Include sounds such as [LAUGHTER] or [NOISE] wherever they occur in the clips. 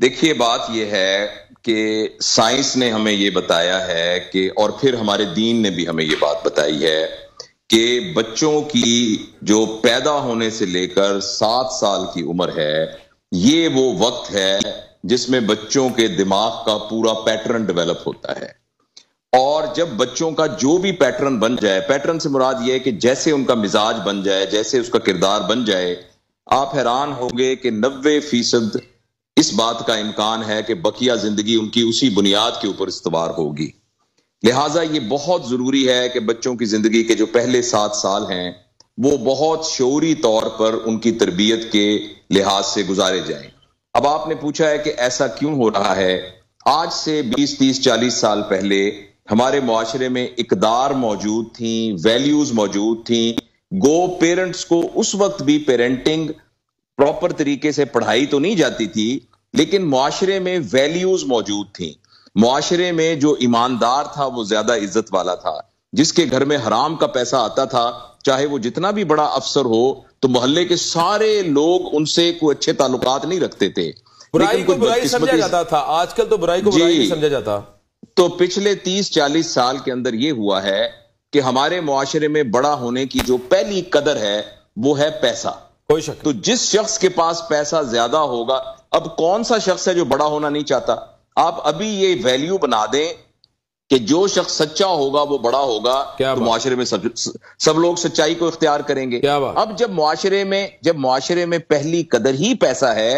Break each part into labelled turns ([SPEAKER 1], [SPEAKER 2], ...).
[SPEAKER 1] देखिए बात यह है कि साइंस ने हमें ये बताया है कि और फिर हमारे दीन ने भी हमें ये बात बताई है कि बच्चों की जो पैदा होने से लेकर सात साल की उम्र है ये वो वक्त है जिसमें बच्चों के दिमाग का पूरा पैटर्न डेवलप होता है और जब बच्चों का जो भी पैटर्न बन जाए पैटर्न से मुराद ये है कि जैसे उनका मिजाज बन जाए जैसे उसका किरदार बन जाए आप हैरान होंगे कि नब्बे फीसद इस बात का इम्कान है कि बकिया जिंदगी उनकी उसी बुनियाद के ऊपर इस्तवार होगी लिहाजा ये बहुत जरूरी है कि बच्चों की जिंदगी के जो पहले सात साल हैं वो बहुत शोरी तौर पर उनकी तरबियत के लिहाज से गुजारे जाएं अब आपने पूछा है कि ऐसा क्यों हो रहा है आज से 20, 30, 40 साल पहले हमारे माशरे में इकदार मौजूद थी वैल्यूज मौजूद थी गो पेरेंट्स को उस वक्त भी पेरेंटिंग प्रॉपर तरीके से पढ़ाई तो नहीं जाती थी लेकिन माशरे में वैल्यूज मौजूद थी माशरे में जो ईमानदार था वो ज्यादा इज्जत वाला था जिसके घर में हराम का पैसा आता था चाहे वो जितना भी बड़ा अफसर हो तो मोहल्ले के सारे लोग उनसे कोई अच्छे ताल्लुक नहीं रखते थे बुराई को बुराई समझा जाता था आजकल तो बुराई को बुराई समझा जाता तो पिछले तीस चालीस साल के अंदर ये हुआ है कि हमारे माशरे में बड़ा होने की जो पहली कदर है वो है पैसा कोई शक तो जिस शख्स के पास पैसा ज्यादा होगा अब कौन सा शख्स है जो बड़ा होना नहीं चाहता आप अभी ये वैल्यू बना दें कि जो शख्स सच्चा होगा वो बड़ा होगा क्या तो मुआरे में सब सब लोग सच्चाई को इख्तियार करेंगे अब जब मुआरे में जब माशरे में पहली कदर ही पैसा है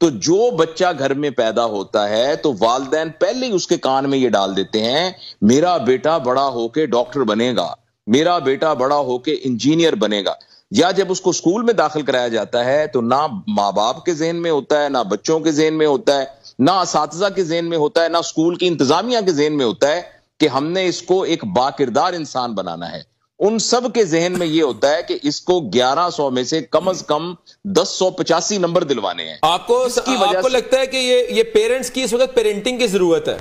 [SPEAKER 1] तो जो बच्चा घर में पैदा होता है तो वालदेन पहले ही उसके कान में ये डाल देते हैं मेरा बेटा बड़ा होके डॉक्टर बनेगा मेरा बेटा बड़ा होके इंजीनियर बनेगा या जब उसको स्कूल में दाखिल कराया जाता है तो ना माँ बाप के जहन में होता है ना बच्चों के जहन में होता है ना इस के जहन में होता है ना स्कूल की इंतजामिया के जहन में होता है कि हमने इसको एक बाकिरदार इंसान बनाना है उन सब के जहन में ये होता है कि इसको 1100 में से कम अज कम दस सौ पचासी नंबर दिलवाने हैं आपको आपको लगता है कि ये ये पेरेंट्स की इस वक्त पेरेंटिंग की जरूरत है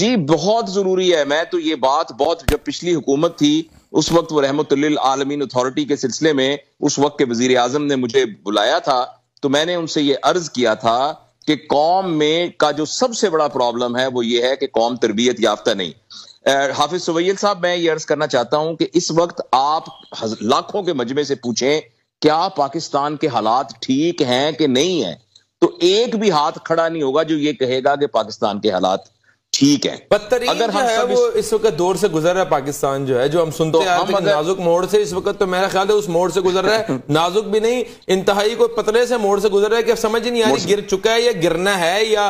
[SPEAKER 1] जी बहुत जरूरी है मैं तो ये बात बहुत जब पिछली हुकूमत थी उस वक्त वो रहमत आलमीन अथॉरिटी के सिलसिले में उस वक्त के वजीर आजम ने मुझे बुलाया था तो मैंने उनसे ये अर्ज किया था कि कौम में का जो सबसे बड़ा प्रॉब्लम है वो ये है कि कौम तरबियत याफ्ता नहीं हाफिज सवैल साहब मैं ये अर्ज करना चाहता हूं कि इस वक्त आप लाखों के मजमे से पूछें क्या पाकिस्तान के हालात ठीक हैं कि नहीं है तो एक भी हाथ खड़ा नहीं होगा जो ये कहेगा कि पाकिस्तान के हालात ठीक है
[SPEAKER 2] बदतरीन अगर हम है वो इस वक्त दौर से गुजर रहा है पाकिस्तान जो है जो हम सुनते तो हैं अगर... नाजुक मोड़ से इस वक्त तो मेरा ख्याल है उस मोड़ से गुजर रहा है [LAUGHS] नाजुक भी नहीं इंतहाई को पतले से मोड़ से गुजर रहा है कि समझ नहीं आ रही गिर चुका है या गिरना है या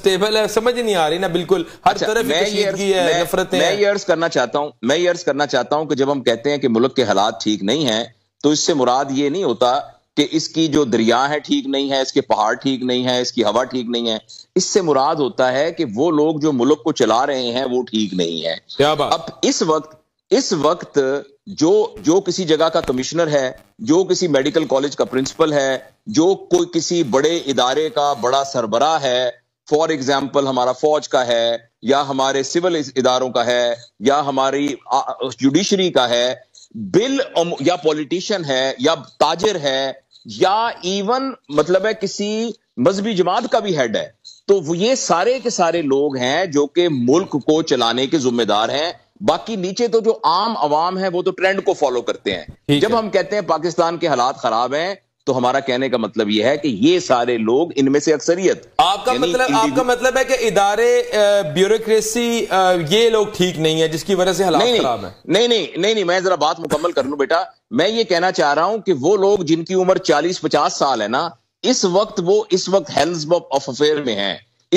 [SPEAKER 2] स्टेबल [LAUGHS] है समझ नहीं आ रही ना बिल्कुल हर अच्छा, तरफ है नफरतें मैं ये
[SPEAKER 1] अर्ज करना चाहता हूँ मैं ये अर्ज करना चाहता हूँ कि जब हम कहते हैं कि मुल्क के हालात ठीक नहीं है तो इससे मुराद ये नहीं होता कि इसकी जो दरिया है ठीक नहीं है इसके पहाड़ ठीक नहीं है इसकी हवा ठीक नहीं है इससे मुराद होता है कि वो लोग जो मुल्क को चला रहे हैं वो ठीक नहीं है अब इस वक्त इस वक्त जो जो किसी जगह का कमिश्नर है जो किसी मेडिकल कॉलेज का प्रिंसिपल है जो कोई किसी बड़े इदारे का बड़ा सरबरा है फॉर एग्जाम्पल हमारा फौज का है या हमारे सिविल इदारों का है या हमारी जुडिशरी का है बिल या पॉलिटिशियन है या ताजर है या इवन मतलब है किसी मजहबी जमात का भी हेड है तो वो ये सारे के सारे लोग हैं जो कि मुल्क को चलाने के जिम्मेदार हैं बाकी नीचे तो जो आम आवाम है वो तो ट्रेंड को फॉलो करते हैं जब है। हम कहते हैं पाकिस्तान के हालात खराब हैं तो हमारा कहने का मतलब यह है कि ये सारे लोग इनमें से अक्सरियत आपका मतलब आपका मतलब है कि इदारे ब्यूरोक्रेसी ये लोग ठीक नहीं है जिसकी वजह से हालात खराब है नहीं नहीं नहीं नहीं मैं जरा बात मुकम्मल कर लू बेटा मैं ये कहना चाह रहा हूं कि वो लोग जिनकी उम्र चालीस पचास साल है ना इस वक्त वो इस वक्त हेल्थ ऑफ अफेयर में है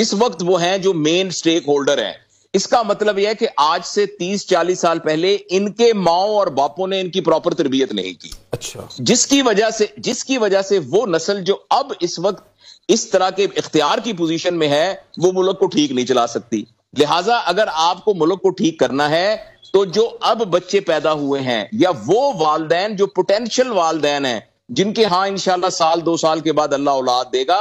[SPEAKER 1] इस वक्त वो है जो मेन स्टेक होल्डर है इसका मतलब यह है कि आज से 30-40 साल पहले इनके माओ और बापों ने इनकी प्रॉपर तरबियत नहीं की अच्छा जिसकी वजह से जिसकी वजह से वो नस्ल जो अब इस वक्त इस तरह के इख्तियार की पोजीशन में है वो मुल्क को ठीक नहीं चला सकती लिहाजा अगर आपको मुल्क को ठीक करना है तो जो अब बच्चे पैदा हुए हैं या वो वालदे जो पोटेंशियल वालदेन है जिनके हाँ इंशाल्लाह साल दो साल के बाद अल्लाह औलाद देगा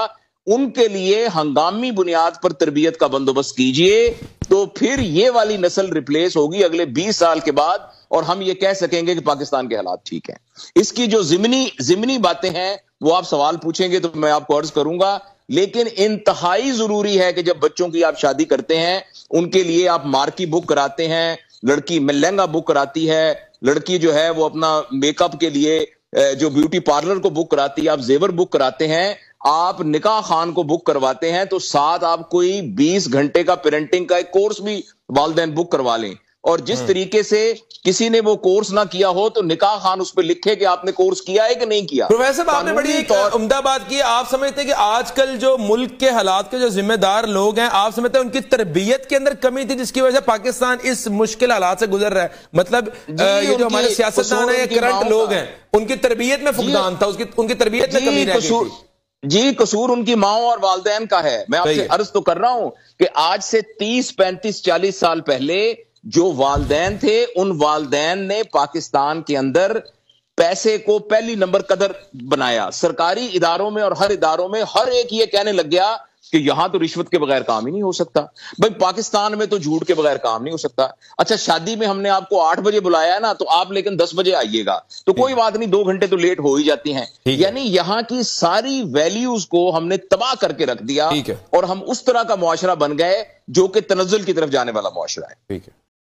[SPEAKER 1] उनके लिए हंगामी बुनियाद पर तरबियत का बंदोबस्त कीजिए तो फिर ये वाली नस्ल रिप्लेस होगी अगले 20 साल के बाद और हम ये कह सकेंगे कि पाकिस्तान के हालात ठीक हैं इसकी जो जिमनी जिमनी बातें हैं वो आप सवाल पूछेंगे तो मैं आपको अर्ज करूंगा लेकिन इंतहाई जरूरी है कि जब बच्चों की आप शादी करते हैं उनके लिए आप मार्की बुक कराते हैं लड़की लहंगा बुक कराती है लड़की जो है वो अपना मेकअप के लिए जो ब्यूटी पार्लर को बुक कराती है आप जेवर बुक कराते हैं आप निका खान को बुक करवाते हैं तो साथ आप कोई बीस घंटे का पेरेंटिंग का एक कोर्स भी वालदे बुक करवा लें और जिस हम्म। तरीके से किसी ने वो कोर्स ना किया हो तो निकाह खान उस पर लिखे कि आपने कोर्स किया है कि नहीं किया प्रोफेसर आपने बड़ी तौर
[SPEAKER 2] उमदा बात की आप समझते हैं कि आजकल जो मुल्क के हालात के जो जिम्मेदार लोग हैं आप समझते हैं उनकी तरबियत के अंदर कमी थी जिसकी वजह से पाकिस्तान इस मुश्किल हालात से गुजर रहा है मतलब ये जो हमारे सियासतदान है करंट लोग हैं उनकी तरबियत में फुकदान था उसकी उनकी तरबियत में कमी रह
[SPEAKER 1] जी कसूर उनकी माओ और वालदेन का है मैं आपसे अर्ज तो कर रहा हूं कि आज से तीस पैंतीस चालीस साल पहले जो वालदेन थे उन वालदेन ने पाकिस्तान के अंदर पैसे को पहली नंबर कदर बनाया सरकारी इदारों में और हर इदारों में हर एक ये कहने लग गया कि यहां तो रिश्वत के बगैर काम ही नहीं हो सकता भाई पाकिस्तान में तो झूठ के बगैर काम नहीं हो सकता अच्छा शादी में हमने आपको आठ बजे बुलाया है ना तो आप लेकिन दस बजे आइएगा तो कोई बात नहीं दो घंटे तो लेट हो ही जाती हैं यानी यहाँ की सारी वैल्यूज को हमने तबाह करके रख दिया और हम उस तरह का मुआरा बन गए जो कि तनजुल की तरफ जाने वाला मुआरा है ठीक है